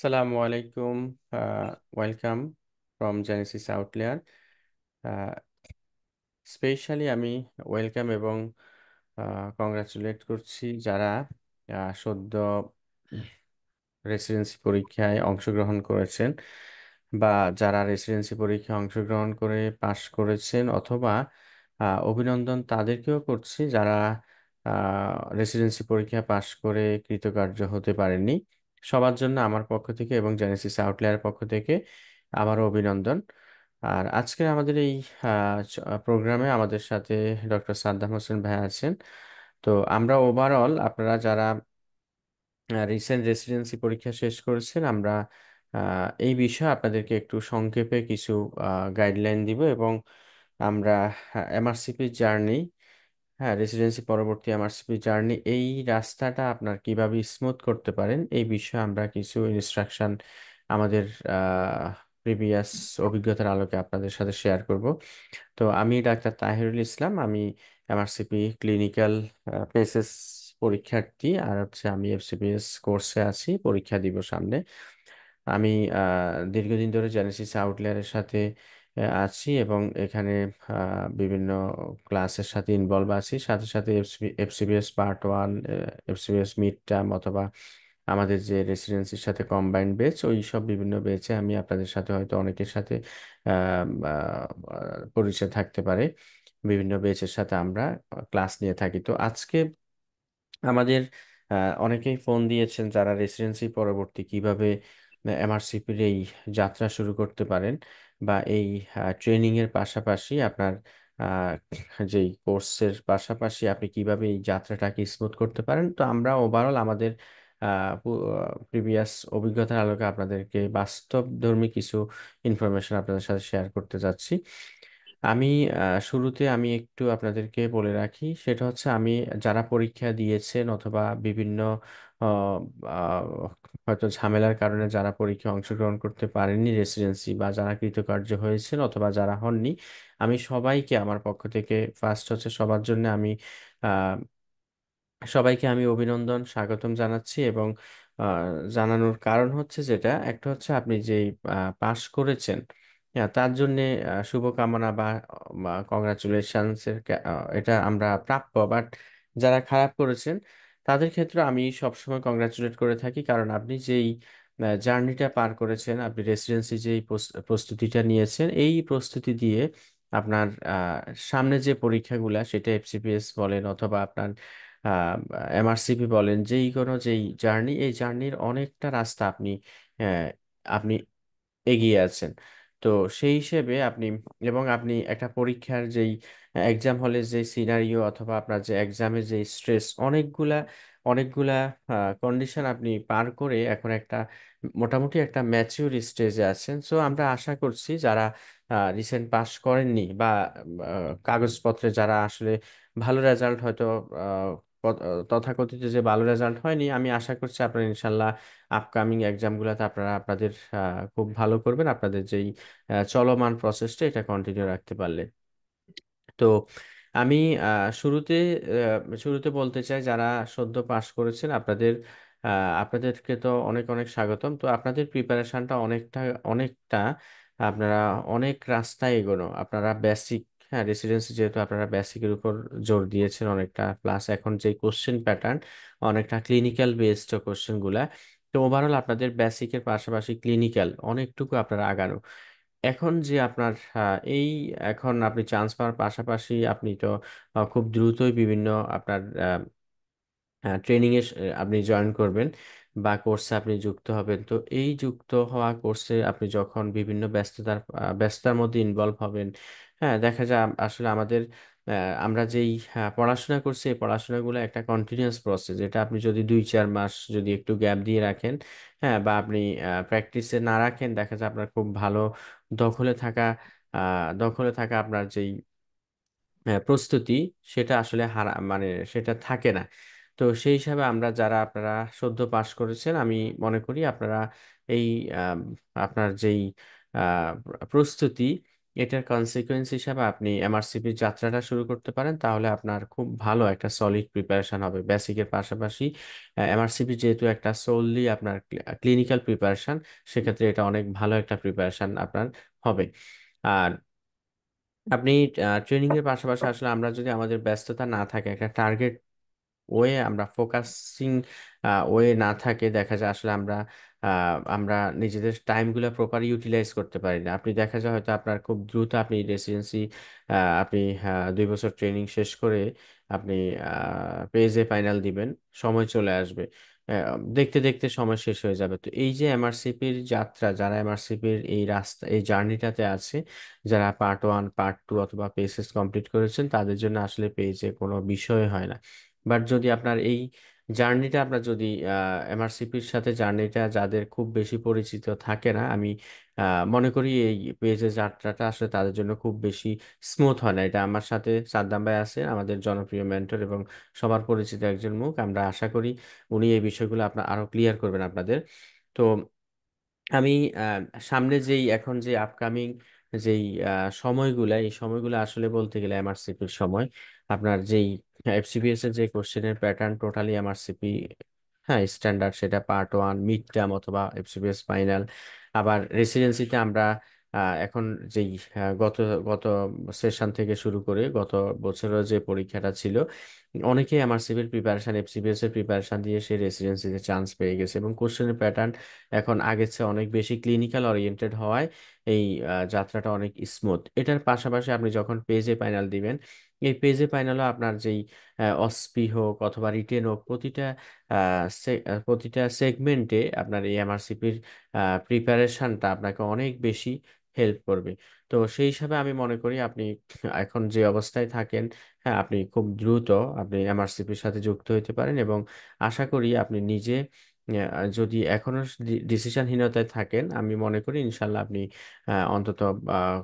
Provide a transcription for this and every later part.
Assalamu আলাইকুম welcome from from Genesis specially uh, আমি welcome এবং কংগ্রাচুলেট uh, করছি যারা uh, সদ্য রেসিডেন্সি পরীক্ষায় অংশগ্রহণ করেছেন বা যারা রেসিডেন্সি পরীক্ষায় অংশগ্রহণ করে পাশ করেছেন অথবা অভিনন্দন তাদেরকেও করছি যারা রেসিডেন্সি পরীক্ষা পাশ করে কৃতকার্য হতে পারেনি সবার জন্য আমার পক্ষ থেকে এবং জেনেসিস আউটলেয়ারের পক্ষ থেকে আমারও অভিনন্দন আর আজকে আমাদের এই প্রোগ্রামে আমাদের সাথে ডক্টর সাদ্দাম হোসেন ভাই আছেন তো আমরা ওভারঅল আপনারা যারা রিসেন্ট রেসিডেন্সি পরীক্ষা শেষ করেছেন আমরা এই বিষয়ে আপনাদেরকে একটু সংক্ষেপে কিছু গাইডলাইন দিব এবং আমরা এমআরসিপি জার্নি হ্যাঁ রেসিডেন্সি পরবর্তী আমার জার্নি এই রাস্তাটা আপনার কিভাবে স্মুথ করতে পারেন এই বিষয়ে আমরা কিছু ইনস্ট্রাকশন আমাদের প্রিভিয়াস অভিজ্ঞতার আলোকে আপনাদের সাথে শেয়ার করব তো আমি ডাক্তার তাহিরুল ইসলাম আমি এমআরসিপি ক্লিনিক্যাল পেসেস পরীক্ষার্থী আর হচ্ছে আমি এফসিপিএস কোর্সে আছি পরীক্ষা দিব সামনে আমি দীর্ঘদিন ধরে জেনেসিস আউটলেয়ারের সাথে আছি এবং এখানে বিভিন্ন ক্লাসের সাথে ইনভলভ আছি সাথে সাথে FCBS part one FCBS mid term অথবা আমাদের যে রেসিডেন্সির সাথে কম্বাইন্ড বেচ ওই সব বিভিন্ন বেচে আমি আপনাদের সাথে হয়তো অনেকের সাথে পরিচয় থাকতে পারে বিভিন্ন বেচের সাথে আমরা ক্লাস নিয়ে থাকি তো আজকে আমাদের অনেকেই ফোন দিয়েছেন যারা রেসিডেন্সি পরবর্তী কিভাবে এমআরসিপির এই যাত্রা শুরু করতে পারেন বা এই ট্রেনিংয়ের পাশাপাশি আপনার যেই কোর্সের পাশাপাশি আপনি কিভাবে এই যাত্রাটাকে স্মুথ করতে পারেন তো আমরা ওভারঅল আমাদের প্রিভিয়াস অভিজ্ঞতার আলোকে আপনাদেরকে বাস্তবধর্মী কিছু ইনফরমেশন আপনাদের সাথে শেয়ার করতে যাচ্ছি আমি শুরুতে আমি একটু আপনাদেরকে বলে রাখি সেটা হচ্ছে আমি যারা পরীক্ষা দিয়েছেন অথবা বিভিন্ন হয়তো ঝামেলার কারণে যারা পরীক্ষায় অংশগ্রহণ করতে পারেননি রেসিডেন্সি বা যারা কৃতকার্য হয়েছেন অথবা যারা হননি আমি সবাইকে আমার পক্ষ থেকে ফার্স্ট হচ্ছে সবার জন্য আমি সবাইকে আমি অভিনন্দন স্বাগতম জানাচ্ছি এবং জানানোর কারণ হচ্ছে যেটা একটা হচ্ছে আপনি যে পাশ করেছেন তার জন্যে শুভকামনা বা কংগ্রাচুলেশনসের এটা আমরা প্রাপ্য বাট যারা খারাপ করেছেন তাদের ক্ষেত্রে আমি সবসময় কংগ্রাচুলেট করে থাকি কারণ আপনি যেই জার্নিটা পার করেছেন আপনি রেসিডেন্সি যেই প্রস্তুতিটা নিয়েছেন এই প্রস্তুতি দিয়ে আপনার সামনে যে পরীক্ষাগুলা সেটা এফসিপিএস বলেন অথবা আপনার এমআরসিপি বলেন যেই কোনো যেই জার্নি এই জার্নির অনেকটা রাস্তা আপনি আপনি এগিয়ে আছেন তো সেই হিসেবে আপনি এবং আপনি একটা পরীক্ষার যেই এক্সাম হলে যে সিনারিও অথবা আপনার যে এক্সামের যে স্ট্রেস অনেকগুলা অনেকগুলা কন্ডিশন আপনি পার করে এখন একটা মোটামুটি একটা ম্যাচিউর স্টেজে আছেন সো আমরা আশা করছি যারা রিসেন্ট পাস করেননি বা কাগজপত্রে যারা আসলে ভালো রেজাল্ট হয়তো তথাকথিত যে ভালো রেজাল্ট হয়নি আমি আশা করছি আপনারা ইনশাল্লাহ আপকামিং এক্সামগুলোতে আপনারা আপনাদের খুব ভালো করবেন আপনাদের যেই চলমান প্রসেসটা এটা কন্টিনিউ রাখতে পারলে তো আমি শুরুতে শুরুতে বলতে চাই যারা সদ্য পাশ করেছেন আপনাদের আপনাদেরকে তো অনেক অনেক স্বাগতম তো আপনাদের প্রিপারেশনটা অনেকটা অনেকটা আপনারা অনেক রাস্তায় এগোনো আপনারা বেসিক হ্যাঁ রেসিডেন্সি যেহেতু আপনারা বেসিকের উপর জোর দিয়েছেন অনেকটা প্লাস এখন যে কোশ্চেন প্যাটার্ন অনেকটা ক্লিনিক্যাল বেসড কোশ্চেনগুলা তো ওভারঅল আপনাদের বেসিকের পাশাপাশি ক্লিনিক্যাল অনেকটুকু আপনারা আগানো এখন যে আপনার এই এখন আপনি চান্স পাওয়ার পাশাপাশি আপনি তো খুব দ্রুতই বিভিন্ন আপনার ট্রেনিংয়ে আপনি জয়েন করবেন বা কোর্সে আপনি যুক্ত হবেন তো এই যুক্ত হওয়া কোর্সে আপনি যখন বিভিন্ন ব্যস্ততার ব্যস্ততার মধ্যে ইনভলভ হবেন হ্যাঁ দেখা যায় আসলে আমাদের আমরা যেই হ্যাঁ, পড়াশোনা করছি এই পড়াশোনাগুলো একটা কন্টিনিউয়াস প্রসেস যেটা আপনি যদি দুই চার মাস যদি একটু গ্যাপ দিয়ে রাখেন হ্যাঁ বা আপনি প্র্যাকটিসে না রাখেন দেখা যায় আপনার খুব ভালো দখলে থাকা দখলে থাকা আপনার যেই হ্যাঁ, প্রস্তুতি সেটা আসলে হারা মানে সেটা থাকে না তো সেই হিসাবে আমরা যারা আপনারা সদ্য পাশ করেছেন আমি মনে করি আপনারা এই আপনার যেই প্রস্তুতি এটার কনসিকোয়েন্স হিসাবে আপনি এমআরসিপির যাত্রাটা শুরু করতে পারেন তাহলে আপনার খুব ভালো একটা সলিড প্রিপারেশন হবে বেসিকের পাশাপাশি এমআরসিপি যেহেতু একটা সোললি আপনার ক্লিনিক্যাল প্রিপারেশন সেক্ষেত্রে এটা অনেক ভালো একটা প্রিপারেশন আপনার হবে আর আপনি ট্রেনিং এর পাশাপাশি আসলে আমরা যদি আমাদের ব্যস্ততা না থাকে একটা টার্গেট ওয়ে আমরা ফোকাসিং ওয়ে না থাকে দেখা যায় আসলে আমরা আমরা নিজেদের টাইমগুলো প্রপার ইউটিলাইজ করতে পারি না আপনি দেখা যায় হয়তো আপনার খুব দ্রুত আপনি রেসিডেন্সি আপনি হ্যাঁ, দুই বছর ট্রেনিং শেষ করে আপনি পেজে ফাইনাল দিবেন সময় চলে আসবে দেখতে দেখতে সময় শেষ হয়ে যাবে তো এই যে এমআরসিপির যাত্রা যারা এমআরসিপির এই রাস্তা এই জার্নিটাতে আছে যারা পার্ট ওয়ান পার্ট টু অথবা পেসেস কমপ্লিট করেছেন তাদের জন্য আসলে পেজে কোনো বিষয় হয় না বাট যদি আপনার এই জার্নিটা আপনার যদি এমআরসিপির সাথে জার্নিটা যাদের খুব বেশি পরিচিত থাকে না আমি মনে করি এই পেজের যাত্রাটা আসলে তাদের জন্য খুব বেশি স্মুথ হয় না এটা আমার সাথে সাদ্দাম ভাই আছে আমাদের জনপ্রিয় মেন্টর এবং সবার পরিচিত একজন মুখ আমরা আশা করি উনি এই বিষয়গুলো আপনার আরো ক্লিয়ার করবেন আপনাদের তো আমি সামনে যেই এখন যে আপকামিং যেই সময়গুলো এই সময়গুলো আসলে বলতে গেলে এমআরসিপির সময় আপনার যেই এফসিপিএস হ্যাঁ, এর যে কোশ্চেনের প্যাটার্ন টোটালি এমআরসিপি হ্যাঁ স্ট্যান্ডার্ড সেটা পার্ট ওয়ান মিড টার্ম অথবা এফসিপিএস ফাইনাল আবার রেসিডেন্সিতে আমরা এখন যেই হ্যাঁ, গত গত সেশন থেকে শুরু করে গত বছরের যে পরীক্ষাটা ছিল অনেকেই এমআরসিপির প্রিপারেশন এফসিপিএস এর প্রিপারেশন দিয়ে সে রেসিডেন্সিতে চান্স পেয়ে গেছে এবং কোশ্চেনের প্যাটার্ন এখন আগের চেয়ে অনেক বেশি ক্লিনিক্যাল ওরিয়েন্টেড হওয়ায় এই যাত্রাটা অনেক স্মুথ এটার পাশাপাশি আপনি যখন পেজে ফাইনাল দিবেন এই পেজে ফাইনালও আপনার যেই অসপি হোক অথবা রিটেন হোক প্রতিটা প্রতিটা সেগমেন্টে আপনার এই এমআরসিপির প্রিপারেশনটা আপনাকে অনেক বেশি হেল্প করবে তো সেই হিসাবে আমি মনে করি আপনি এখন যে অবস্থায় থাকেন হ্যাঁ আপনি খুব দ্রুত আপনি এমআরসিপির সাথে যুক্ত হতে পারেন এবং আশা করি আপনি নিজে যদি এখনো ডিসিশনহীনতায় থাকেন আমি মনে করি ইনশাল্লাহ আপনি অন্তত আহ,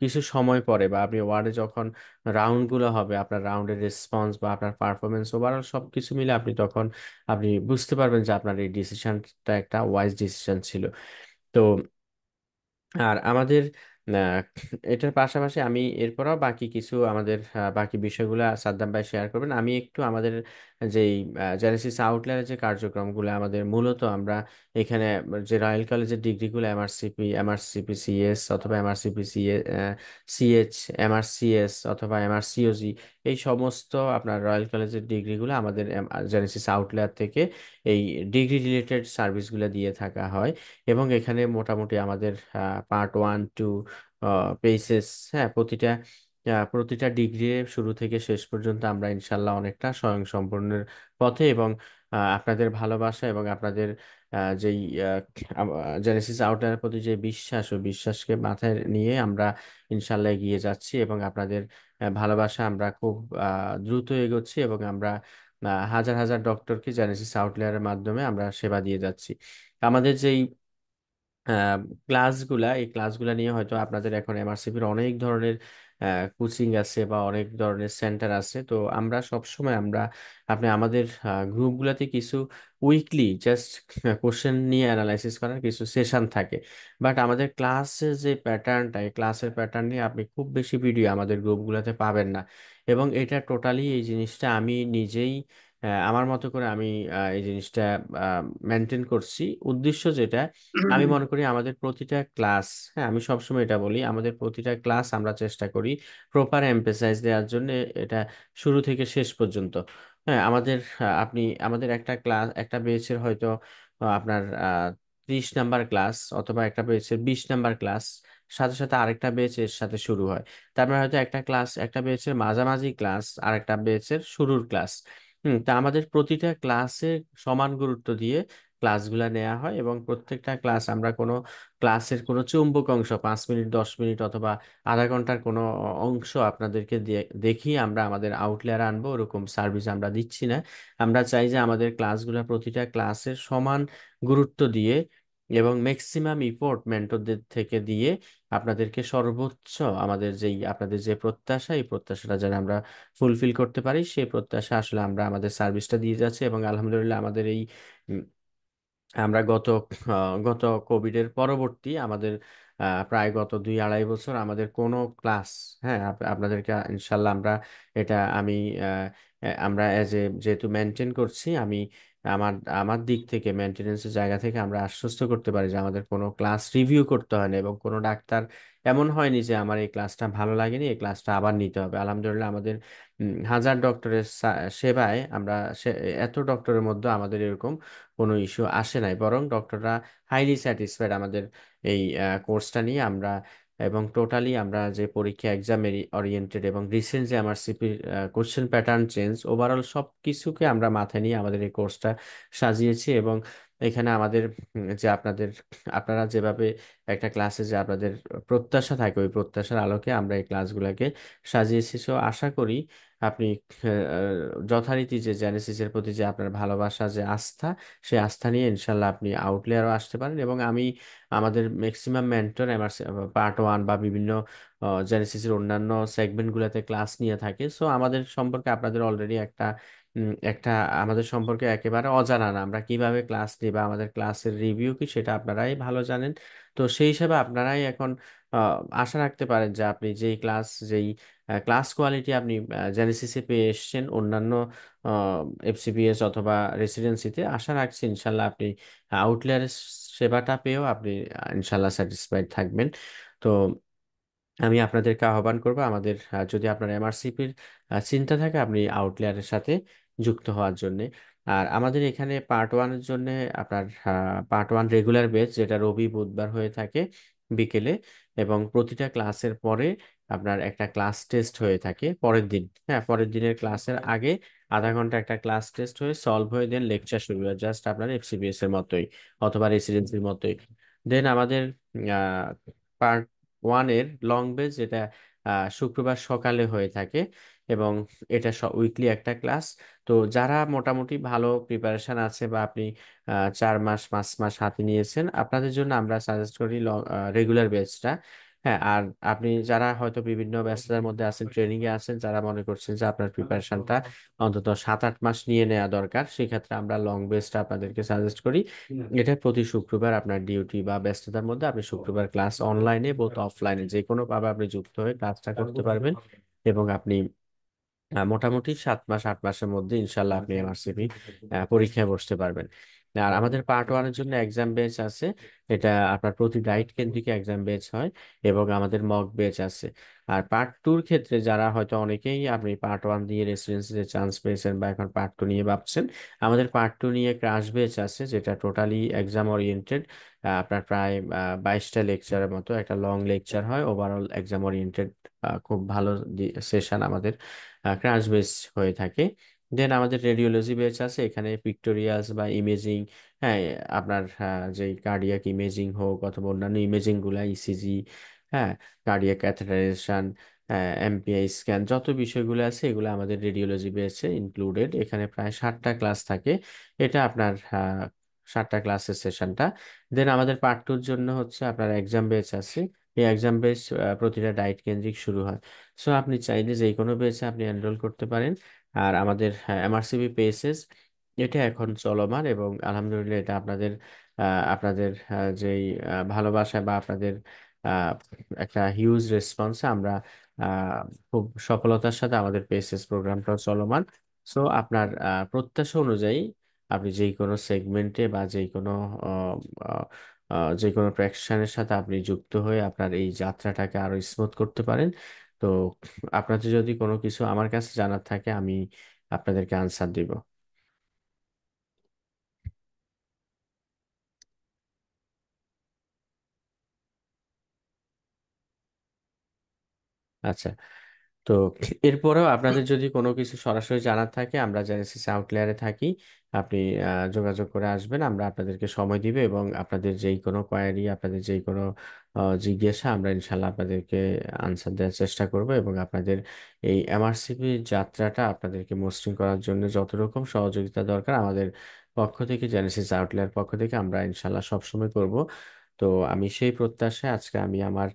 কিছু সময় পরে বা আপনি ওয়ার্ডে যখন রাউন্ড গুলো হবে আপনার রাউন্ডের রেসপন্স বা আপনার পারফরমেন্স ওভারঅল সবকিছু মিলে আপনি তখন আপনি বুঝতে পারবেন যে আপনার এই ডিসিশনটা একটা ওয়াইজ ডিসিশন ছিল তো আর আমাদের আহ, এটার পাশাপাশি আমি এরপরও বাকি কিছু আমাদের বাকি বিষয়গুলো সাদ্দাম ভাই শেয়ার করবেন আমি একটু আমাদের যেই জেনেসিস আউটলাইনের যে কার্যক্রমগুলো আমাদের মূলত আমরা এখানে যে রয়্যাল কলেজের ডিগ্রিগুলো এমআরসিপি এমআরসিপি সিএস অথবা এমআরসিপি সিএ সি এমআরসিএস অথবা এমআরসিওজি এই সমস্ত আপনার রয়্যাল কলেজের ডিগ্রিগুলো আমাদের জেনেসিস আউটলেয়ার থেকে এই ডিগ্রি রিলেটেড সার্ভিসগুলো দিয়ে থাকা হয় এবং এখানে মোটামুটি আমাদের পার্ট ওয়ান টু পেসেস হ্যাঁ প্রতিটা প্রতিটা ডিগ্রি শুরু থেকে শেষ পর্যন্ত আমরা ইনশাল্লাহ অনেকটা স্বয়ংসম্পূর্ণের পথে এবং আপনাদের ভালোবাসা এবং আপনাদের যেই জেনেসিস আউটার প্রতি যে বিশ্বাস ও বিশ্বাসকে মাথায় নিয়ে আমরা ইনশাল্লাহ এগিয়ে যাচ্ছি এবং আপনাদের ভালোবাসা আমরা খুব দ্রুত এগোচ্ছি এবং আমরা হাজার হাজার ডক্টরকে জেনেসিস আউটলেয়ারের মাধ্যমে আমরা সেবা দিয়ে যাচ্ছি আমাদের যেই ক্লাসগুলা এই ক্লাসগুলা নিয়ে হয়তো আপনাদের এখন এমআরসিপির অনেক ধরনের কোচিং আছে বা অনেক ধরনের সেন্টার আছে তো আমরা সবসময় আমরা আপনি আমাদের গ্রুপগুলোতে কিছু উইকলি জাস্ট কোশ্চেন নিয়ে অ্যানালাইসিস করার কিছু সেশন থাকে বাট আমাদের ক্লাসের যে প্যাটার্নটা এই ক্লাসের প্যাটার্ন নিয়ে আপনি খুব বেশি ভিডিও আমাদের গ্রুপগুলোতে পাবেন না এবং এটা টোটালি এই জিনিসটা আমি নিজেই হ্যাঁ আমার মতো করে আমি আহ, এই জিনিসটা মেনটেন করছি উদ্দেশ্য যেটা আমি মনে করি আমাদের প্রতিটা ক্লাস হ্যাঁ আমি সবসময় এটা বলি আমাদের প্রতিটা ক্লাস আমরা চেষ্টা করি প্রপার এম্পেসাইজ দেওয়ার জন্য এটা শুরু থেকে শেষ পর্যন্ত হ্যাঁ আমাদের আপনি আমাদের একটা ক্লাস একটা বেচের হয়তো আপনার আহ, ত্রিশ নাম্বার ক্লাস অথবা একটা বেচের বিশ নাম্বার ক্লাস সাথে সাথে আরেকটা বেচ এর সাথে শুরু হয় তারপরে হয়তো একটা ক্লাস একটা বেচের মাঝামাঝি ক্লাস আর একটা বেচের শুরুর ক্লাস হুম তা আমাদের প্রতিটা ক্লাসে সমান গুরুত্ব দিয়ে ক্লাসগুলো নেওয়া হয় এবং প্রত্যেকটা ক্লাস আমরা কোনো ক্লাসের কোনো চুম্বক অংশ পাঁচ মিনিট দশ মিনিট অথবা আধা ঘন্টার কোনো অংশ আপনাদেরকে দেখিয়ে আমরা আমাদের আউটলেয়ার আনবো ওরকম সার্ভিস আমরা দিচ্ছি না আমরা চাই যে আমাদের ক্লাসগুলো প্রতিটা ক্লাসের সমান গুরুত্ব দিয়ে এবং ম্যাক্সিমাম ইফোর্ট মেন্টরদের থেকে দিয়ে আপনাদেরকে সর্বোচ্চ আমাদের যেই আপনাদের যে প্রত্যাশা এই প্রত্যাশাটা যেন আমরা ফুলফিল করতে পারি সেই প্রত্যাশা আসলে আমরা আমাদের সার্ভিসটা দিয়ে যাচ্ছি এবং আলহামদুলিল্লাহ আমাদের এই আমরা গত গত কোভিডের পরবর্তী আমাদের প্রায় গত দুই আড়াই বছর আমাদের কোনো ক্লাস হ্যাঁ আপনাদেরকে ইনশাল্লাহ আমরা এটা আমি আমরা অ্যাজ এ যেহেতু মেনটেন করছি আমি আমার আমার দিক থেকে মেনটেনেন্সের জায়গা থেকে আমরা আশ্বস্ত করতে পারি যে আমাদের কোনো ক্লাস রিভিউ করতে হয় না এবং কোনো ডাক্তার এমন হয়নি যে আমার এই ক্লাসটা ভালো লাগেনি এই ক্লাসটা আবার নিতে হবে আলহামদুলিল্লাহ আমাদের হাজার ডক্টরের সেবায় আমরা এত ডক্টরের মধ্যে আমাদের এরকম কোনো ইস্যু আসে নাই বরং ডক্টররা হাইলি স্যাটিসফাইড আমাদের এই কোর্সটা নিয়ে আমরা এবং টোটালি আমরা যে পরীক্ষা এক্সামের ওরিয়েন্টেড এবং রিসেন্ট যে আমার CP question pattern change overall সব কিছুকে আমরা মাথায় নিয়ে আমাদের এই কোর্সটা সাজিয়েছি এবং এখানে আমাদের যে আপনাদের আপনারা যেভাবে একটা ক্লাসে যে আপনাদের প্রত্যাশা থাকে ওই প্রত্যাশার আলোকে আমরা এই ক্লাসগুলোকে সাজিয়েছি সো আশা করি আপনি যথারীতি যে জেনেসিসের প্রতি যে আপনার ভালোবাসা যে আস্থা সেই আস্থা নিয়ে ইনশাল্লাহ আপনি আউটলেয়ারও আসতে পারেন এবং আমি আমাদের ম্যাক্সিমাম মেন্টর পার্ট ওয়ান বা বিভিন্ন জেনেসিসের অন্যান্য সেগমেন্টগুলোতে ক্লাস নিয়ে থাকে সো আমাদের সম্পর্কে আপনাদের অলরেডি একটা একটা আমাদের সম্পর্কে একেবারে অজানা না আমরা কিভাবে ক্লাস নিই বা আমাদের ক্লাসের রিভিউ কি সেটা আপনারাই ভালো জানেন তো সেই হিসাবে আপনারাই এখন আশা রাখতে পারেন যে আপনি যেই ক্লাস যেই ক্লাস কোয়ালিটি আপনি জেনেসিসে পেয়ে এসছেন অন্যান্য এফসিপিএস অথবা রেসিডেন্সিতে আশা রাখছি ইনশাল্লাহ আপনি আউটলেয়ারের সেবাটা পেয়েও আপনি ইনশাল্লাহ স্যাটিসফাইড থাকবেন তো আমি আপনাদেরকে আহ্বান করব আমাদের যদি আপনার এমআরসিপির চিন্তা থাকে আপনি আউটলেয়ারের সাথে যুক্ত হওয়ার জন্য আর আমাদের এখানে পার্ট ওয়ানের জন্য আপনার পার্ট ওয়ান রেগুলার বেচ যেটা রবি বুধবার হয়ে থাকে বিকেলে এবং প্রতিটা ক্লাসের পরে আপনার একটা ক্লাস টেস্ট হয়ে থাকে পরের দিন হ্যাঁ পরের দিনের ক্লাসের আগে আধা ঘন্টা একটা ক্লাস টেস্ট হয়ে সলভ হয়ে দেন লেকচার শুরু হয় জাস্ট আপনার এফসিবিএস এর মতোই অথবা রেসিডেন্সির মতোই দেন আমাদের পার্ট ওয়ানের লং বেজ যেটা শুক্রবার সকালে হয়ে থাকে এবং এটা উইকলি একটা ক্লাস তো যারা মোটামুটি ভালো প্রিপারেশন আছে বা আপনি আহ, চার মাস পাঁচ মাস হাতে নিয়েছেন আপনাদের জন্য আমরা সাজেস্ট করি রেগুলার বেসটা হ্যাঁ আর আপনি যারা হয়তো বিভিন্ন ব্যস্ততার মধ্যে আছেন ট্রেনিং এ আছেন যারা মনে করছেন যে আপনার প্রিপারেশনটা অন্তত সাত আট মাস নিয়ে নেওয়া দরকার সেক্ষেত্রে আমরা লং বেসটা আপনাদেরকে সাজেস্ট করি এটা প্রতি শুক্রবার আপনার ডিউটি বা ব্যস্ততার মধ্যে আপনি শুক্রবার ক্লাস অনলাইনে বলতে অফলাইনে যে কোনো ভাবে আপনি যুক্ত হয়ে ক্লাসটা করতে পারবেন এবং আপনি মোটামুটি সাত মাস আট মাসের মধ্যে ইনশাল্লাহ আপনি এমআরসিপি আচ্ছা। পরীক্ষায় বসতে পারবেন আর আমাদের পার্ট ওয়ানের জন্য এক্সাম বেঞ্চ আছে এটা আপনার প্রতি ডাইট কেন্দ্রিক এক্সাম বেঞ্চ হয় এবং আমাদের মক বেঞ্চ আছে আর পার্ট টুর ক্ষেত্রে যারা হয়তো অনেকেই আপনি পার্ট ওয়ান দিয়ে রেসিডেন্সিতে চান্স পেয়েছেন বা এখন পার্ট টু নিয়ে ভাবছেন আমাদের পার্ট টু নিয়ে ক্রাশ বেঞ্চ আছে যেটা টোটালি এক্সাম ওরিয়েন্টেড আপনার প্রায় বাইশটা লেকচারের মতো একটা লং লেকচার হয় ওভারঅল এক্সাম ওরিয়েন্টেড খুব ভালো সেশন আমাদের ক্রাশ বেস হয়ে থাকে দেন আমাদের রেডিওলজি বেচ আছে এখানে পিক্টোরিয়াস বা ইমেজিং হ্যাঁ আপনার যে কার্ডিয়াক ইমেজিং হোক অথবা অন্যান্য ইমেজিংগুলা ইসিজি e হ্যাঁ কার্ডিয়াক ক্যাথেটারাইজেশন এমপিআই স্ক্যান যত বিষয়গুলো আছে এগুলো আমাদের রেডিওলজি বেচে ইনক্লুডেড এখানে প্রায় ষাটটা ক্লাস থাকে এটা আপনার ষাটটা ক্লাসের সেশনটা দেন আমাদের পার্ট টুর জন্য হচ্ছে আপনার এক্সাম বেচ আছে এই এক্সাম বেস প্রতিটা ডায়েট কেন্দ্রিক শুরু হয় সো আপনি চাইলে যে কোনো বেসে আপনি এনরোল করতে পারেন আর আমাদের এমআরসিবি হ্যাঁ, পেসেস এটা এখন চলমান এবং আলহামদুলিল্লাহ এটা আপনাদের আপনাদের হ্যাঁ, যেই ভালোবাসা বা আপনাদের একটা হিউজ রেসপন্স আমরা খুব সফলতার সাথে আমাদের পেসেস প্রোগ্রামটা চলমান সো আপনার প্রত্যাশা অনুযায়ী আপনি যেই কোনো সেগমেন্টে বা যেই কোনো যে কোনো প্র্যাকশনের সাথে আপনি যুক্ত হয়ে আপনার এই যাত্রাটাকে আরো স্মুথ করতে পারেন তো আপনাদের যদি কোনো কিছু আমার কাছে জানার থাকে আমি আপনাদেরকে আনসার দিব আচ্ছা তো এরপরেও আপনাদের যদি কোনো কিছু সরাসরি জানার থাকে আমরা যারা এসএসসি আউটলেয়ারে থাকি আপনি যোগাযোগ করে আসবেন আমরা আপনাদেরকে সময় দিব এবং আপনাদের যেই কোনো কোয়ারি আপনাদের যেই কোনো জিজ্ঞাসা আমরা ইনশাল্লাহ আপনাদেরকে আনসার দেওয়ার চেষ্টা করব এবং আপনাদের এই এমআরসিপি যাত্রাটা আপনাদেরকে মসৃণ করার জন্য যত রকম সহযোগিতা দরকার আমাদের পক্ষ থেকে জেনেসিস আউটলেয়ার পক্ষ থেকে আমরা ইনশাল্লাহ সবসময় করব তো আমি সেই প্রত্যাশায় আজকে আমি আমার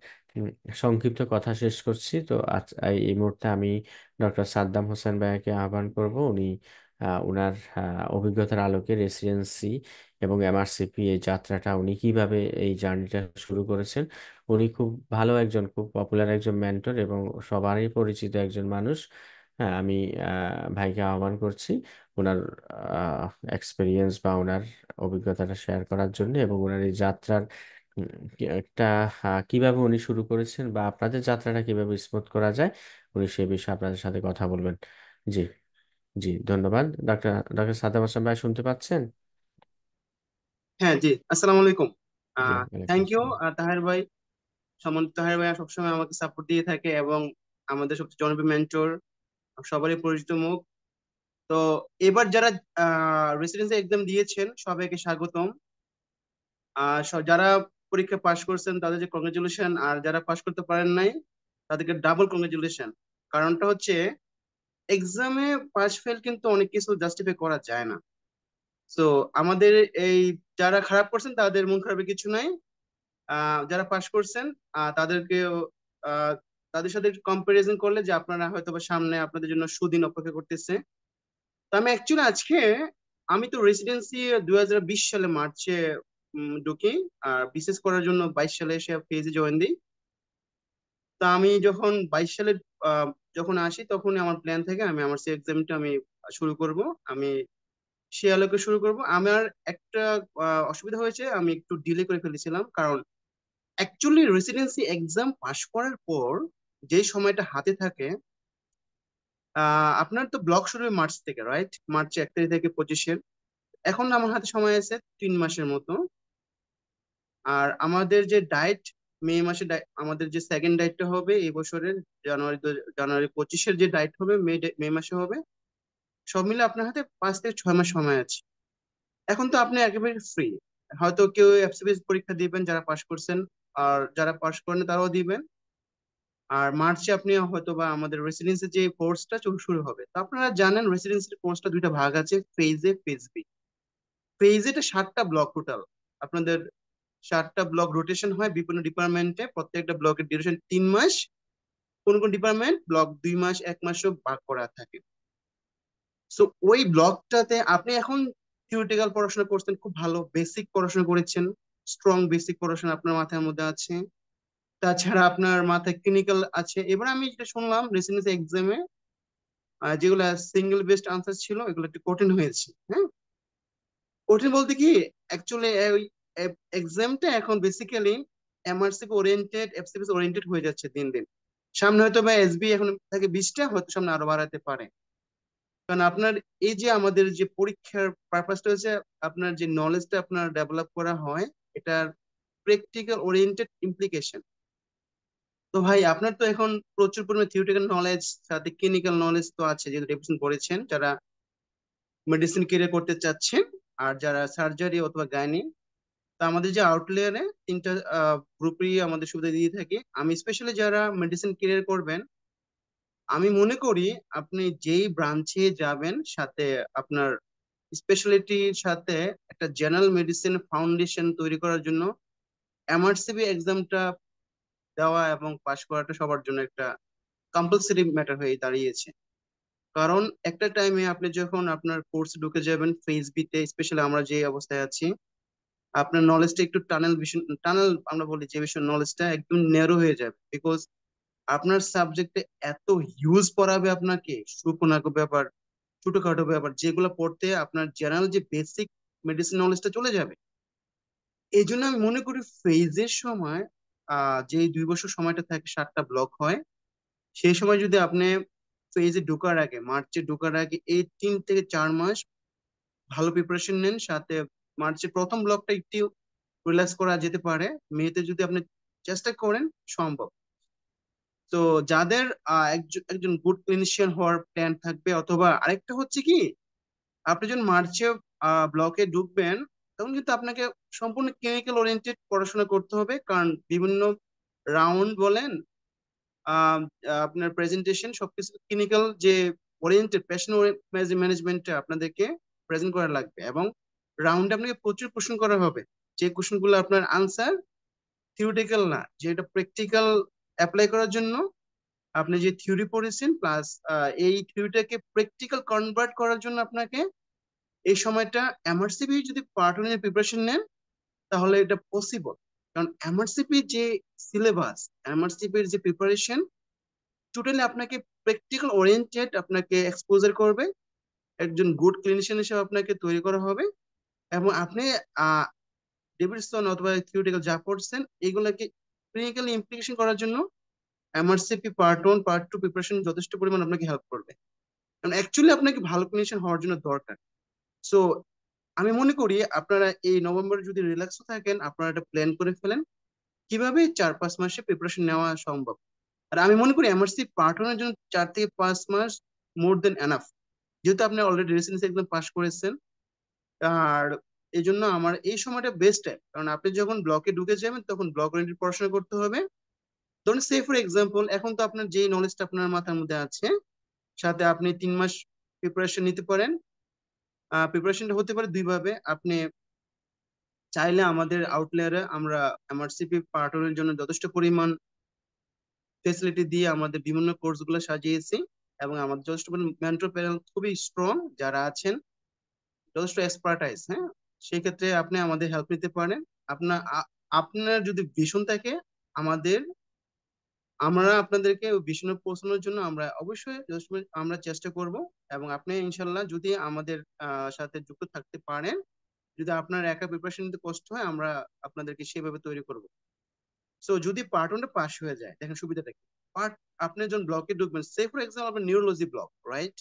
সংক্ষিপ্ত কথা শেষ করছি তো আজ এই মুহূর্তে আমি ডক্টর সাদ্দাম হোসেন ভাইয়াকে আহ্বান করব উনি ওনার অভিজ্ঞতার আলোকে রেসিডেন্সি এবং এমআরসিপি এই যাত্রাটা উনি কিভাবে এই জার্নিটা শুরু করেছেন উনি খুব ভালো একজন খুব পপুলার একজন মেন্টর এবং সবারই পরিচিত একজন মানুষ হ্যাঁ আমি ভাইকে আহ্বান করছি ওনার এক্সপিরিয়েন্স বা ওনার অভিজ্ঞতাটা শেয়ার করার জন্য এবং ওনার এই যাত্রার একটা কিভাবে উনি শুরু করেছেন বা আপনাদের যাত্রাটা কিভাবে স্মুথ করা যায় উনি সে বিষয়ে আপনাদের সাথে কথা বলবেন জি জি ধন্যবাদ ডাক্তার ডাক্তার সাদাম হাসান ভাই শুনতে পাচ্ছেন হ্যাঁ জি আসসালামু আলাইকুম জি আহ ওয়ালাইকুম থ্যাংক ইউ আসসালাম তাহের ভাই সম্মানিত তাহের ভাই সবসময় আমাকে সাপোর্ট দিয়ে থাকে এবং আমাদের সবচেয়ে জনপ্রিয় মেন্টর সবারই পরিচিত মুখ তো এবার যারা রেসিডেন্সি এক্সাম দিয়েছেন সবাইকে স্বাগতম আর যারা পরীক্ষা পাশ করছেন তাদের যে কংগ্রেচুলেশন আর যারা পাশ করতে পারেন নাই তাদেরকে ডাবল কংগ্রেচুলেশন কারণটা হচ্ছে এক্সামে পাস ফেল কিন্তু অনেক কিছু জাস্টিফাই করা যায় না তো আমাদের এই যারা খারাপ করছেন তাদের মন খারাপের কিছু নাই যারা পাশ করছেন তাদেরকে তাদের সাথে কম্পারিজন করলে যে আপনারা হয়তো সামনে আপনাদের জন্য সুদিন অপেক্ষা করতেছে তো আমি অ্যাকচুয়ালি আজকে আমি তো রেসিডেন্সি দুই সালে মার্চে ঢুকি আর বিশেষ করার জন্য বাইশ সালে এসে পিএইচডি জয়েন দিই তা আমি যখন বাইশ সালে যখন আসি তখন আমার প্ল্যান থাকে আমি আমার সে এক্সামটা আমি শুরু করব আমি সে আলোকে শুরু করব আমার একটা অসুবিধা হয়েছে আমি একটু ডিলে করে ফেলেছিলাম কারণ অ্যাকচুয়ালি রেসিডেন্সি এক্সাম পাশ করার পর যে সময়টা হাতে থাকে আপনার তো ব্লক শুরু হবে মার্চ থেকে রাইট মার্চে এক তারিখ থেকে পঁচিশের এখন আমার হাতে সময় আছে তিন মাসের মতো আর আমাদের যে ডায়েট মে মাসে আমাদের যে সেকেন্ড ডায়েটটা হবে এই বছরের জানুয়ারি জানুয়ারি পঁচিশের যে ডায়েট হবে মে মে মাসে হবে সব মিলে আপনার হাতে পাঁচ থেকে ছয় মাস সময় আছে এখন তো আপনি একেবারে ফ্রি হয়তো কেউ এফসিবিএস পরীক্ষা দিবেন যারা পাশ করছেন আর যারা পাশ করেন তারাও দিবেন আর মার্চে আপনি হয়তো বা আমাদের রেসিডেন্সি যে কোর্সটা শুরু হবে তো আপনারা জানেন রেসিডেন্সির কোর্সটা দুইটা ভাগ আছে phase A phase B phase এটা সাতটা ব্লক টোটাল আপনাদের সাতটা ব্লক রোটেশন হয় বিভিন্ন ডিপার্টমেন্টে প্রত্যেকটা ব্লকের ডিউরেশন তিন মাস কোন কোন ডিপার্টমেন্ট ব্লক দুই মাস এক মাসও ভাগ করা থাকে সো ওই ব্লকটাতে আপনি এখন থিওরিটিক্যাল পড়াশোনা করছেন খুব ভালো বেসিক পড়াশোনা করেছেন স্ট্রং বেসিক পড়াশোনা আপনার মাথার মধ্যে আছে তাছাড়া আপনার মাথায় ক্লিনিক্যাল আছে এবার আমি যেটা শুনলাম রেসিডেন্স এক্সামে যেগুলো সিঙ্গেল বেস্ট আনসার ছিল এগুলো একটু কঠিন হয়েছে হ্যাঁ কঠিন বলতে কি অ্যাকচুয়ালি ওই এক্সামটা এখন basically MRCP oriented FCPS oriented হয়ে যাচ্ছে দিন দিন সামনে হয়তো বা এসবি এখন থাকে বিশটা হয়তো সামনে আরো বাড়াতে পারে কারণ আপনার এই যে আমাদের যে পরীক্ষার পারপাসটা হচ্ছে আপনার যে নলেজটা আপনার ডেভেলপ করা হয় এটার প্র্যাকটিক্যাল ওরিয়েন্টেড ইমপ্লিকেশন তো ভাই আপনার তো এখন প্রচুর পরিমাণে থিওরিটিক্যাল নলেজ সাথে ক্লিনিক্যাল নলেজ তো আছে যেহেতু ডেভিশন পড়েছেন যারা মেডিসিন কেরিয়ার করতে চাচ্ছেন আর যারা সার্জারি অথবা গাইনি তা আমাদের যে আউটলেয়ারে তিনটা গ্রুপই আমাদের সুবিধা দিয়ে থাকি আমি স্পেশালি যারা মেডিসিন কেরিয়ার করবেন আমি মনে করি আপনি যেই ব্রাঞ্চে যাবেন সাথে আপনার স্পেশালিটির সাথে একটা জেনারেল মেডিসিন ফাউন্ডেশন তৈরি করার জন্য এমআরসিবি এক্সামটা দেওয়া এবং পাশ করাটা সবার জন্য একটা কম্পালসারি ম্যাটার হয়ে দাঁড়িয়েছে কারণ একটা টাইমে আপনি যখন আপনার কোর্স ঢুকে যাবেন ফেস বিতে স্পেশালি আমরা যে অবস্থায় আছি আপনার নলেজটা একটু টানেল ভীষণ টানেল আমরা বলি যে বিষয় নলেজটা একদম নেরো হয়ে যাবে বিকজ আপনার সাবজেক্টে এত হিউজ পড়াবে আপনাকে সুপনাকো ব্যাপার ছোটখাটো ব্যাপার যেগুলো পড়তে আপনার জেনারেল যে বেসিক মেডিসিন নলেজটা চলে যাবে এই জন্য আমি মনে করি ফেজের সময় যে দুই বছর সময়টা থাকে সাতটা ব্লক হয় সেই সময় যদি আপনি ফেজে ঢোকার আগে মার্চে ঢোকার আগে এই তিন থেকে চার মাস ভালো প্রিপারেশন নেন সাথে মার্চের মানে প্রথম ব্লকটা একটু রিল্যাক্স করা যেতে পারে মেতে যদি আপনি চেষ্টা করেন সম্ভব তো যাদের একজন গুড ক্লিনিশিয়ান হওয়ার প্ল্যান থাকবে অথবা আরেকটা হচ্ছে কি আপনি যখন মার্চে ব্লকে ঢুকবেন তখন কিন্তু আপনাকে সম্পূর্ণ ক্লিনিক্যাল ওরিয়েন্টেড পড়াশোনা করতে হবে কারণ বিভিন্ন রাউন্ড বলেন আপনার প্রেজেন্টেশন সবকিছু ক্লিনিক্যাল যে ওরিয়েন্টেড পেশেন্ট ম্যানেজমেন্টটা আপনাদেরকে প্রেজেন্ট করা লাগবে এবং রাউন্ডে আপনাকে প্রচুর কোশ্চেন করা হবে যে কোশ্চেনগুলো আপনার আনসার থিওরিটিক্যাল না যে এটা প্র্যাকটিক্যাল অ্যাপ্লাই করার জন্য আপনি যে থিওরি পড়েছেন প্লাস এই থিওরিটাকে প্র্যাকটিক্যাল কনভার্ট করার জন্য আপনাকে এই সময়টা এমআরসিপি যদি পার্ট প্রিপারেশন নেন তাহলে এটা পসিবল কারণ এমআরসিপির যে সিলেবাস এমআরসিপির যে প্রিপারেশন টোটালি আপনাকে প্র্যাকটিক্যাল ওরিয়েন্টেড আপনাকে এক্সপোজার করবে একজন গুড ক্লিনিশিয়ান হিসেবে আপনাকে তৈরি করা হবে এবং আপনি ডেভিডসন অথবা থিওরিটিক্যাল যা পড়ছেন এগুলোকে ক্লিনিক্যাল ইমপ্লিকেশন করার জন্য MRCP part one part two preparation যথেষ্ট পরিমাণ আপনাকে হেল্প করবে কারণ অ্যাকচুয়ালি আপনাকে ভালো ক্লিনিশন হওয়ার জন্য দরকার সো আমি মনে করি আপনারা এই নভেম্বরে যদি রিল্যাক্সও থাকেন আপনারা একটা প্ল্যান করে ফেলেন কিভাবে চার পাঁচ মাসে প্রিপারেশন নেওয়া সম্ভব আর আমি মনে করি এমআরসি পার্ট ওয়ানের জন্য চার থেকে পাঁচ মাস মোর দেন এনাফ যেহেতু আপনি অলরেডি রেসিডেন্সি একদম পাস করেছেন আর এই জন্য আমার এই সময়টা বেস্ট টাইম কারণ আপনি যখন ব্লকে ঢুকে যাবেন তখন ব্লক ওরিয়েন্টেড পড়াশোনা করতে হবে ধরুন সে ফর এক্সাম্পল এখন তো আপনার যে নলেজটা আপনার মাথার মধ্যে আছে সাথে আপনি তিন মাস প্রিপারেশন নিতে পারেন প্রিপারেশনটা হতে পারে দুইভাবে আপনি চাইলে আমাদের আউটলেয়ারে আমরা এমআরসিপি পার্টনের জন্য যথেষ্ট পরিমাণ ফেসিলিটি দিয়ে আমাদের বিভিন্ন কোর্সগুলো সাজিয়েছি এবং আমাদের যথেষ্ট ম্যান্ট্রো প্যানেল খুবই স্ট্রং যারা আছেন যথেষ্ট এক্সপার্টাইজ হ্যাঁ সেই ক্ষেত্রে আপনি আমাদের হেল্প নিতে পারেন আপনার আপনার যদি ভীষণ থাকে আমাদের আমরা আপনাদেরকে ভীষণ পৌঁছানোর জন্য আমরা অবশ্যই আমরা চেষ্টা করব এবং আপনি ইনশাল্লাহ যদি আমাদের সাথে যুক্ত থাকতে পারেন যদি আপনার একা প্রিপারেশন নিতে কষ্ট হয় আমরা আপনাদেরকে সেভাবে তৈরি করব সো যদি পার্ট ওয়ানটা পাস হয়ে যায় দেখেন সুবিধাটা কি পার্ট আপনি একজন ব্লকে ঢুকবেন সে ফর এক্সাম্পল আপনার নিউরোলজি ব্লক রাইট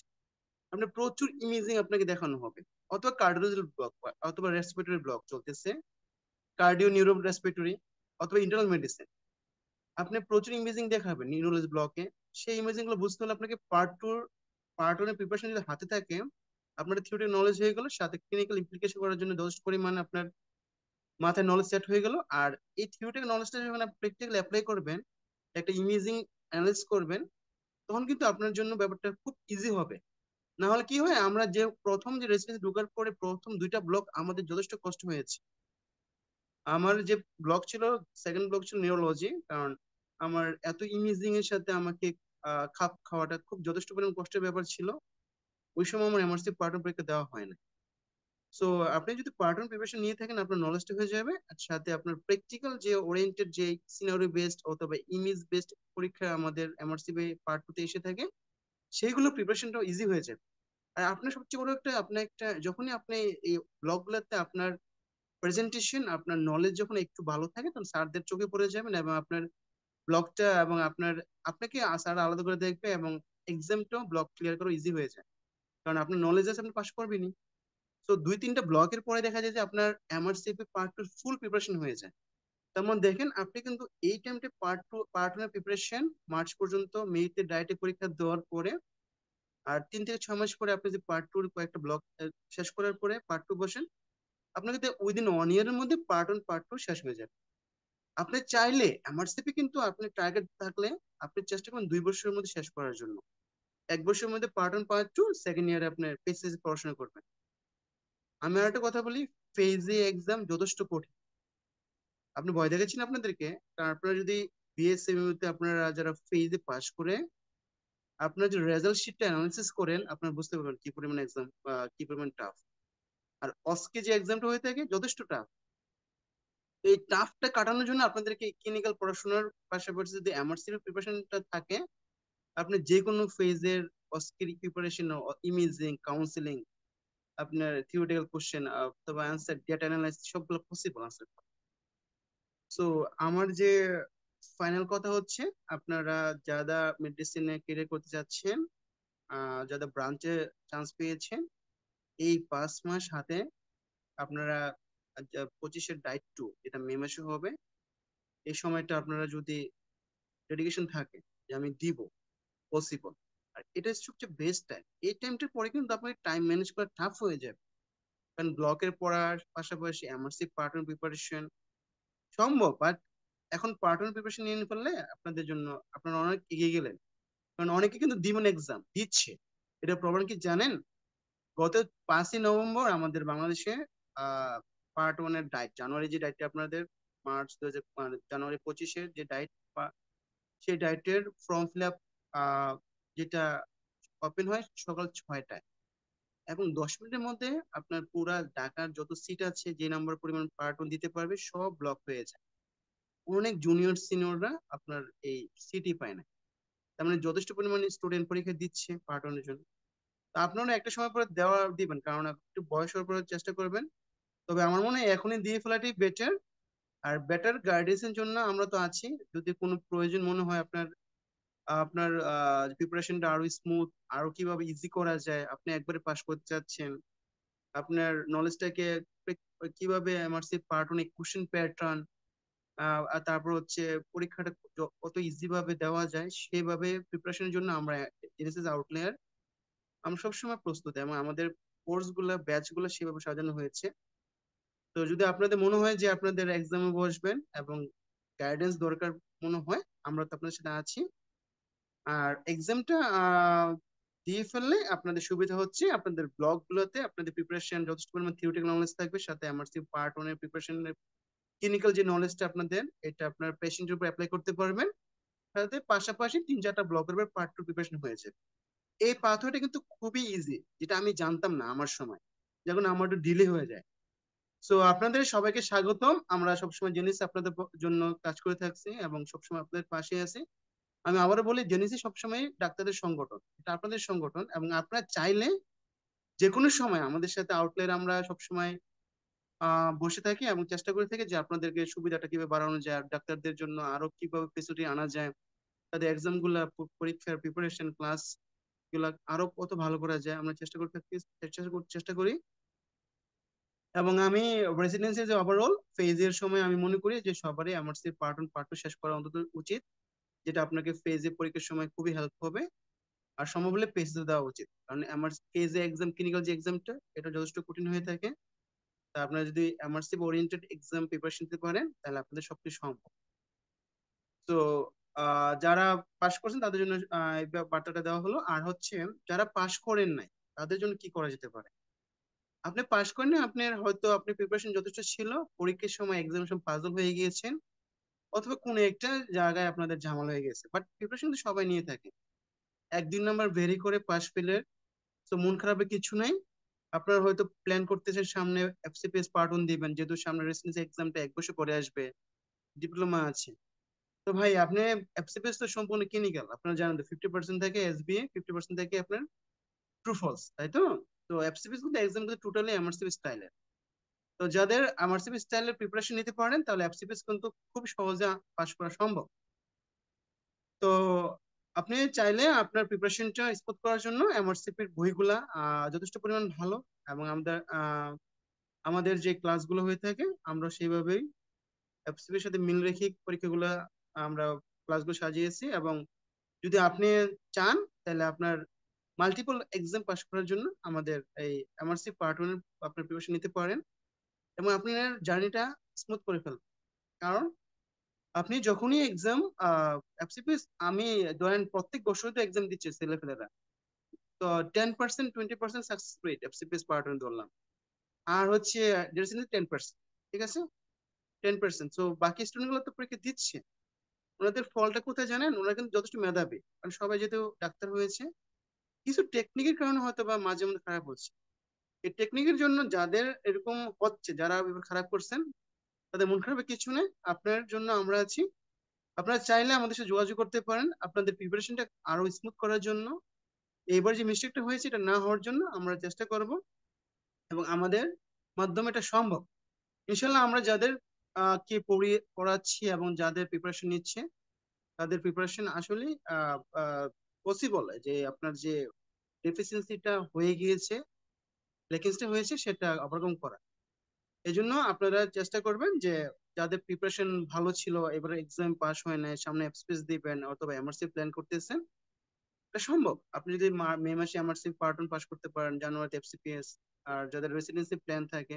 আপনার প্রচুর ইমেজিং আপনাকে দেখানো হবে অথবা কার্ডিওলজিক্যাল ব্লক অথবা রেসপিরেটরি ব্লক চলতেছে কার্ডিও নিউরো রেসপিরেটরি অথবা ইন্টারনাল মেডিসিন আপনি প্রচুর ইমেজিং দেখাবেন নিউরোলজি ব্লকে সেই ইমেজিং গুলো বুঝতে হলে আপনাকে পার্ট টু পার্ট ওয়ানের প্রিপারেশন যদি হাতে থাকে আপনার থিওরি নলেজ হয়ে গেল সাথে ক্লিনিক্যাল ইমপ্লিকেশন করার জন্য যথেষ্ট পরিমাণ আপনার মাথায় নলেজ সেট হয়ে গেল আর এই থিওরিটিক নলেজটা যখন আপনি প্র্যাকটিক্যাল অ্যাপ্লাই করবেন একটা ইমেজিং অ্যানালাইজ করবেন তখন কিন্তু আপনার জন্য ব্যাপারটা খুব ইজি হবে না হলে কি হয় আমরা যে প্রথম যে রেসিপিতে ঢোকার পরে প্রথম দুইটা ব্লক আমাদের যথেষ্ট কষ্ট হয়েছে আমার যে ব্লক ছিল সেকেন্ড ব্লক ছিল নিউরোলজি কারণ আমার এত ইমেজিং এর সাথে আমাকে খাপ খাওয়াটা খুব যথেষ্ট পরিমাণ কষ্টের ব্যাপার ছিল ওই সময় আমার এমআরসি পার্টন পরীক্ষা দেওয়া হয় না সো আপনি যদি পার্টন প্রিপারেশন নিয়ে থাকেন আপনার নলেজটা হয়ে যাবে আর সাথে আপনার প্র্যাকটিক্যাল যে ওরিয়েন্টেড যে সিনারি বেসড অথবা ইমেজ বেসড পরীক্ষা আমাদের এমআরসি পার্ট টু তে এসে থাকে সেইগুলো প্রিপারেশনটা ইজি হয়ে যায় আর আপনার সবচেয়ে বড় একটা আপনার একটা যখনই আপনি এই ব্লগগুলোতে আপনার প্রেজেন্টেশন আপনার নলেজ যখন একটু ভালো থাকে তখন স্যারদের চোখে পড়ে যাবেন এবং আপনার ব্লগটা এবং আপনার আপনাকে স্যার আলাদা করে দেখবে এবং এক্সামটাও ব্লগ ক্লিয়ার করা ইজি হয়ে যায় কারণ আপনার নলেজ আছে আপনি পাস করবেনই তো দুই তিনটা ব্লকের পরে দেখা যায় যে আপনার MRCP part two full preparation হয়ে যায় তেমন মানে দেখেন আপনি কিন্তু এই টাইমটা part two part one preparation March পর্যন্ত মেতে ডায়েটে পরীক্ষা দেওয়ার পরে আর তিন থেকে ছয় মাস পরে আপনি যদি পার্ট টু কয়েকটা ব্লক শেষ করার পরে পার্ট টু বসেন আপনাকে উইদিন ওয়ান ইয়ারের মধ্যে পার্ট ওয়ান পার্ট টু শেষ হয়ে যাবে আপনি চাইলে এমআরসিপি কিন্তু আপনি টার্গেট থাকলে আপনি চেষ্টা করুন দুই বছরের মধ্যে শেষ করার জন্য এক বছরের মধ্যে part one part two second ইয়ারে আপনার পেসিস পড়াশোনা করবেন আমি আর একটা কথা বলি ফেজে এক্সাম যথেষ্ট কঠিন আপনি ভয় দেখাচ্ছেন আপনাদেরকে তারপরে যদি বিএসএমইউতে আপনারা যারা ফেজে পাস করে আপনার যদি রেজাল্ট শিটটা অ্যানালিসিস করেন আপনারা বুঝতে পারবেন কি পরিমাণ এক্সাম কি পরিমাণ টাফ আর অস্কে যে এক্সামটা হয়ে থাকে যথেষ্ট টাফ এই টাফটা কাটানোর জন্য আপনাদেরকে ক্লিনিক্যাল পড়াশোনার পাশাপাশি যদি এমআরসির প্রিপারেশনটা থাকে আপনি যে কোনো ফেজের অস্কের প্রিপারেশন ইমেজিং কাউন্সিলিং আপনার থিওরিটিক্যাল কোশ্চেন অথবা অ্যান্সার ডেটা অ্যানালাইসিস সবগুলো পসিবল আনসার সো আমার যে ফাইনাল কথা হচ্ছে আপনারা যারা মেডিসিনে কেরিয়ার করতে চাচ্ছেন যারা ব্রাঞ্চে চান্স পেয়েছেন এই পাঁচ মাস হাতে আপনারা পঁচিশের ডাইট টু এটা মে মাসে হবে এই সময়টা আপনারা যদি ডেডিকেশন থাকে যে আমি দিব পসিবল আর এটা সবচেয়ে বেস্ট টাইম এই টাইমটার পরে কিন্তু আপনার টাইম ম্যানেজ করা টাফ হয়ে যাবে কারণ ব্লকের পড়ার পাশাপাশি এমআরসি পার্টনার প্রিপারেশন সম্ভব বাট এখন পার্টন প্রিপারেশন নিয়ে ফেললে আপনাদের জন্য আপনারা অনেক এগিয়ে গেলেন কারণ অনেকে কিন্তু দিবেন এক্সাম দিচ্ছে এটা প্রবলেম কি জানেন গত পাঁচই নভেম্বর আমাদের বাংলাদেশে পার্ট ওয়ানের ডায়েট জানুয়ারি যে ডায়েটটা আপনাদের মার্চ দু জানুয়ারি মানে পঁচিশে যে ডায়েট সেই ডায়েটের ফর্ম ফিল আপ যেটা ওপেন হয় সকাল ছয়টায় এবং দশ মিনিটের মধ্যে আপনার পুরো ঢাকার যত সিট আছে যে নাম্বার পরিমাণ পার্টন দিতে পারবে সব ব্লক হয়ে যায় অনেক জুনিয়র সিনিয়ররা আপনার এই সিটি পায় না তার মানে যথেষ্ট পরিমাণে স্টুডেন্ট পরীক্ষা দিচ্ছে পার্টনের জন্য তা আপনারা একটা সময় পরে দেওয়া দিবেন কারণ একটু বয়স হওয়ার পরে চেষ্টা করবেন তবে আমার মনে হয় এখনই দিয়ে ফেলাটাই বেটার আর বেটার গাইডেন্সের জন্য আমরা তো আছি যদি কোনো প্রয়োজন মনে হয় আপনার আপনার প্রিপারেশনটা আরো স্মুথ আরো কিভাবে ইজি করা যায় আপনি একবারে পাশ করতে চাচ্ছেন আপনার নলেজটাকে কিভাবে এমআরসি পার্ট অনেক কোশ্চেন প্যাটার্ন আর তারপর হচ্ছে পরীক্ষাটা কত ইজি ভাবে দেওয়া যায় সেভাবে প্রিপারেশনের জন্য আমরা এনএসএস আউটলেয়ার আমরা সবসময় প্রস্তুত এবং আমাদের কোর্স গুলা ব্যাচ সেভাবে সাজানো হয়েছে তো যদি আপনাদের মনে হয় যে আপনাদের এক্সামে বসবেন এবং গাইডেন্স দরকার মনে হয় আমরা তো আপনাদের সাথে আছি আর এক্সামটা দিয়ে ফেললে আপনাদের সুবিধা হচ্ছে আপনাদের ব্লগগুলোতে আপনাদের প্রিপারেশন যথেষ্ট পরিমাণ থিওরিটিক্যাল নলেজ থাকবে সাথে এমআরসি পার্ট ওয়ানের প্রিপারেশনের ক্লিনিক্যাল যে নলেজটা আপনাদের এটা আপনার পেশেন্টের উপর অ্যাপ্লাই করতে পারবেন সাথে পাশাপাশি তিন চারটা ব্লগের উপর পার্ট টু প্রিপারেশন হয়েছে এই পাথরটা কিন্তু খুবই ইজি যেটা আমি জানতাম না আমার সময় যখন আমার একটু ডিলে হয়ে যায় সো আপনাদের সবাইকে স্বাগতম আমরা সবসময় জেনেছি আপনাদের জন্য কাজ করে থাকছি এবং সবসময় আপনাদের পাশে আছি আমি আবারও বলি জেনেছি সবসময় ডাক্তারের সংগঠন এটা আপনাদের সংগঠন এবং আপনারা চাইলে যে কোনো সময় আমাদের সাথে আউটলেট আমরা সবসময় বসে থাকি এবং চেষ্টা করে থাকি যে আপনাদেরকে সুবিধাটা কিভাবে বাড়ানো যায় ডাক্তারদের জন্য আরো কিভাবে ফেসিলিটি আনা যায় তাদের এক্সাম গুলা পরীক্ষার প্রিপারেশন ক্লাস গুলা আরো কত ভালো করা যায় আমরা চেষ্টা করে থাকি চেষ্টা করি এবং আমি রেসিডেন্সি যে ওভারঅল ফেজ এর সময় আমি মনে করি যে সবারই আমার পার্ট ওয়ান পার্ট শেষ করা অন্তত উচিত যেটা আপনাকে ফেজে পরীক্ষার সময় খুবই হেল্প হবে আর সম্ভব হলে পেজে দেওয়া উচিত কারণ আমার পেজে এক্সাম ক্লিনিক্যাল যে এক্সামটা এটা যথেষ্ট কঠিন হয়ে থাকে তা আপনারা যদি এমআরসি ওরিয়েন্টেড এক্সাম প্রিপারেশন নিতে পারেন তাহলে আপনাদের সবকিছু সম্ভব তো যারা পাস করছেন তাদের জন্য বার্তাটা দেওয়া হলো আর হচ্ছে যারা পাস করেন নাই তাদের জন্য কি করা যেতে পারে আপনি পাস করেন না আপনার হয়তো আপনি প্রিপারেশন যথেষ্ট ছিল পরীক্ষার সময় এক্সামের পাজল হয়ে গিয়েছেন অথবা কোন একটা জায়গায় আপনাদের ঝামেলা হয়ে গেছে বাট প্রিপারেশন কিন্তু সবাই নিয়ে থাকে এক দুই নাম্বার ভেরি করে পাস পেলে তো মন খারাপের কিছু নাই আপনারা হয়তো প্ল্যান করতেছেন সামনে এফসিপিএস পার্ট ওয়ান দিবেন যেহেতু সামনে রেসিডেন্স এক্সামটা এক বছর পরে আসবে ডিপ্লোমা আছে তো ভাই আপনি এফসিপিএস তো সম্পূর্ণ ক্লিনিক্যাল আপনারা জানেন তো ফিফটি পার্সেন্ট থাকে এসবিএ ফিফটি পার্সেন্ট থাকে আপনার ট্রু তাই তো তো এফসিপিএস কিন্তু এক্সাম কিন্তু টোটালি এমআরসিপি স্টাইলের তো যাদের এমআরসিপি স্টাইলের প্রিপারেশন নিতে পারেন তাহলে এফসিপিএস কিন্তু খুব সহজে পাস করা সম্ভব তো আপনি চাইলে আপনার প্রিপারেশনটা স্মুথ করার জন্য এমআরসিপির বইগুলা যথেষ্ট পরিমাণ ভালো এবং আমাদের আমাদের যে ক্লাসগুলো হয়ে থাকে আমরা সেইভাবেই এফসিপির সাথে মিল রেখে পরীক্ষাগুলো আমরা ক্লাসগুলো সাজিয়েছি এবং যদি আপনি চান তাহলে আপনার মাল্টিপল এক্সাম পাস করার জন্য আমাদের এই এমআরসি পার্ট ওয়ানের আপনার প্রিপারেশন নিতে পারেন এবং আপনার জার্নিটা স্মুথ করে ফেলবে কারণ আপনি যখনই এক্সাম আমি ধরেন প্রত্যেক বছরই তো এক্সাম দিচ্ছে ছেলেপেলেরা তো ten percent twenty percent success rate FCPS part one ধরলাম আর হচ্ছে টেন পার্সেন্ট ঠিক আছে টেন পার্সেন্ট তো বাকি স্টুডেন্টগুলো তো পরীক্ষা দিচ্ছে ওনাদের ফলটা কোথায় জানেন ওনারা কিন্তু যথেষ্ট মেধাবী কারণ সবাই যেহেতু ডাক্তার হয়েছে কিছু টেকনিকের কারণে হয়তো বা মাঝে মধ্যে খারাপ হচ্ছে এই টেকনিকের জন্য যাদের এরকম হচ্ছে যারা খারাপ করছেন তাদের মন খারাপের কিছু নেই আপনার জন্য আমরা আছি আপনারা চাইলে আমাদের সাথে যোগাযোগ করতে পারেন আপনাদের প্রিপারেশনটা আরো স্মুথ করার জন্য এবার যে মিস্টেকটা হয়েছে এটা না হওয়ার জন্য আমরা চেষ্টা করব এবং আমাদের মাধ্যমে এটা সম্ভব ইনশাল্লাহ আমরা যাদের কে পড়িয়ে পড়াচ্ছি এবং যাদের প্রিপারেশন নিচ্ছে তাদের প্রিপারেশন আসলে পসিবল যে আপনার যে ডেফিসিয়েন্সিটা হয়ে গিয়েছে ভ্যাকেন্সিটা হয়েছে সেটা ওভারকাম করা এই জন্য আপনারা চেষ্টা করবেন যে যাদের প্রিপারেশন ভালো ছিল এবারে এক্সাম পাস হয় না সামনে স্পেস দিবেন অথবা এমআরসি প্ল্যান করতেছেন এটা সম্ভব আপনি যদি মে মাসে এমআরসি পার্ট ওয়ান পাস করতে পারেন জানুয়ারি এফসিপিএস আর যাদের রেসিডেন্সি প্ল্যান থাকে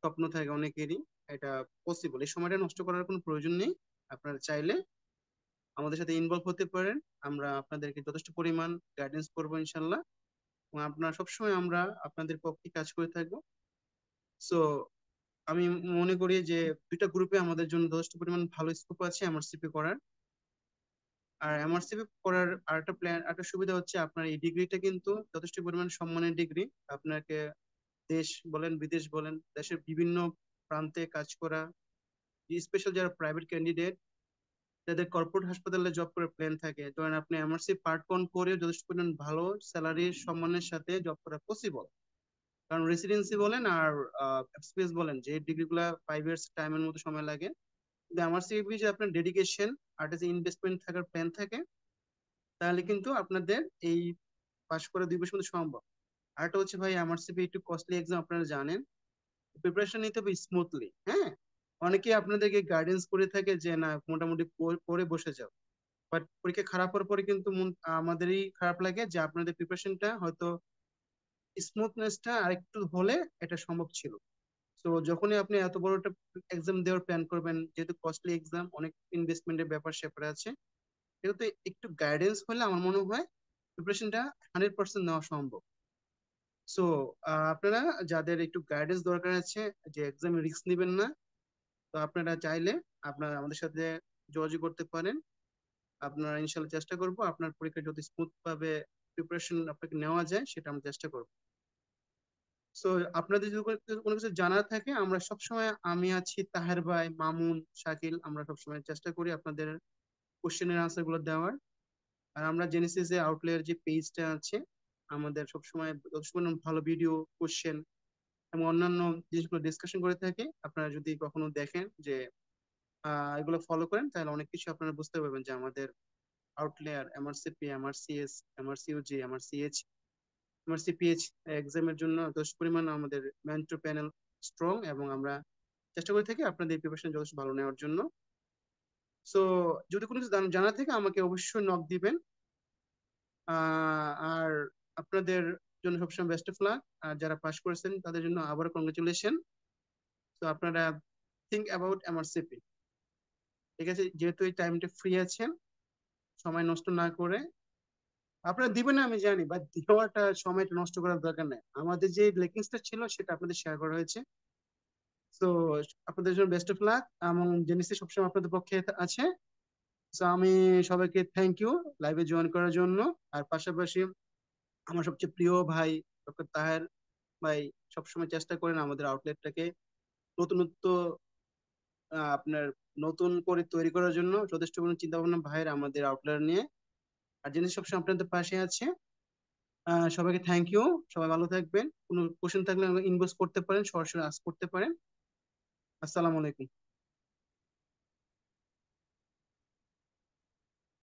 স্বপ্ন থাকে অনেকেরই এটা পসিবল এই সময়টা নষ্ট করার কোনো প্রয়োজন নেই আপনারা চাইলে আমাদের সাথে ইনভলভ হতে পারেন আমরা আপনাদেরকে যথেষ্ট পরিমাণ গাইডেন্স করবো ইনশাল্লাহ এবং আপনারা সবসময় আমরা আপনাদের পক্ষে কাজ করে থাকবো সো আমি মনে করি যে দুইটা গ্রুপে আমাদের জন্য যথেষ্ট পরিমাণ ভালো স্কোপ আছে এমআরসিপি করার আর এমআরসিপি করার আরেকটা প্ল্যান আরেকটা সুবিধা হচ্ছে আপনার এই ডিগ্রিটা কিন্তু যথেষ্ট পরিমাণ সম্মানের ডিগ্রি আপনাকে দেশ বলেন বিদেশ বলেন দেশের বিভিন্ন প্রান্তে কাজ করা স্পেশাল যারা প্রাইভেট ক্যান্ডিডেট যাদের কর্পোরেট হাসপাতালে জব করে প্ল্যান থাকে ধরেন আপনি এমআরসি পার্ট ওয়ান করেও যথেষ্ট পরিমাণ ভালো স্যালারি সম্মানের সাথে জব করা পসিবল কারণ রেসিডেন্সি বলেন আর স্পেস বলেন যে ডিগ্রিগুলা ফাইভ ইয়ার্স টাইমের মতো সময় লাগে কিন্তু এমআরসি যে আপনার ডেডিকেশন আর ইনভেস্টমেন্ট থাকার প্ল্যান থাকে তাহলে কিন্তু আপনাদের এই পাশ করা দুই বছর মধ্যে সম্ভব আরেকটা হচ্ছে ভাই এমআরসিপি একটু কস্টলি এক্সাম আপনারা জানেন প্রিপারেশন নিতে হবে স্মুথলি হ্যাঁ অনেকে আপনাদেরকে গাইডেন্স করে থাকে যে না মোটামুটি পরে বসে যাও বাট পরীক্ষা খারাপ হওয়ার পরে কিন্তু আমাদেরই খারাপ লাগে যে আপনাদের প্রিপারেশনটা হয়তো স্মুথনেসটা একটু হলে এটা সম্ভব ছিল তো যখনই আপনি এত বড় একটা এক্সাম দেওয়ার প্ল্যান করবেন যেহেতু কস্টলি এক্সাম অনেক ইনভেস্টমেন্টের ব্যাপার সেপারে আছে সেহেতু একটু গাইডেন্স হলে আমার মনে হয় প্রিপারেশনটা হান্ড্রেড পার্সেন্ট নেওয়া সম্ভব সো আপনারা যাদের একটু গাইডেন্স দরকার আছে যে এক্সামে রিস্ক নেবেন না তো আপনারা চাইলে আপনারা আমাদের সাথে যোগাযোগ করতে পারেন আপনারা ইনশাল্লাহ চেষ্টা করব আপনার পরীক্ষা যদি স্মুথ ভাবে প্রিপারেশন আপনাকে নেওয়া যায় সেটা আমরা চেষ্টা করব সো আপনাদের যদি কোনো কিছু জানার থাকে আমরা সবসময় আমি আছি তাহের ভাই মামুন শাকিল আমরা সবসময় চেষ্টা করি আপনাদের কোশ্চেনের আনসার গুলো দেওয়ার আর আমরা জেনেছি যে আউটলেয়ার যে পেজটা আছে আমাদের সবসময় সবসময় ভালো ভিডিও কোশ্চেন এবং অন্যান্য জিনিসগুলো ডিসকাশন করে থাকি আপনারা যদি কখনো দেখেন যে এগুলো ফলো করেন তাহলে অনেক কিছু আপনারা বুঝতে পারবেন যে আমাদের outlier MRCP MRCS MRCOG MRCH exam এক্সামের জন্য যথেষ্ট পরিমাণ আমাদের মেন্টর প্যানেল স্ট্রং এবং আমরা চেষ্টা করে থাকি আপনাদের প্রিপারেশন যথেষ্ট ভালো নেওয়ার জন্য সো যদি কোনো কিছু জানা থাকে আমাকে অবশ্যই নক দিবেন আর আপনাদের জন্য সবসময় বেস্ট অফ লাক আর যারা পাশ করেছেন তাদের জন্য আবার কংগ্রেচুলেশন তো আপনারা থিঙ্ক অ্যাবাউট সিপি ঠিক আছে যেহেতু এই টাইমটা ফ্রি আছেন সময় নষ্ট না করে আপনারা দিবেন আমি জানি বা দেওয়াটা সময়টা নষ্ট করার দরকার নেই আমাদের যে লেকিংসটা ছিল সেটা আপনাদের শেয়ার করা হয়েছে তো আপনাদের জন্য বেস্ট অফ লাক এবং জিনিসটি সবসময় আপনাদের পক্ষে আছে তো আমি সবাইকে থ্যাংক ইউ লাইভে জয়েন করার জন্য আর পাশাপাশি আমার সবচেয়ে প্রিয় ভাই ডক্টর তাহের ভাই সবসময় চেষ্টা করেন আমাদের আউটলেটটাকে নতুনত্ব আপনার নতুন করে তৈরি করার জন্য যথেষ্ট কোনো চিন্তা ভাবনা ভাইয়ের আমাদের আউটলেট নিয়ে আর জিনিস সবসময় আপনাদের পাশে আছে সবাইকে থ্যাংক ইউ সবাই ভালো থাকবেন কোনো কোশ্চেন থাকলে ইনভেস্ট করতে পারেন সরাসরি আস করতে পারেন আসসালামু আলাইকুম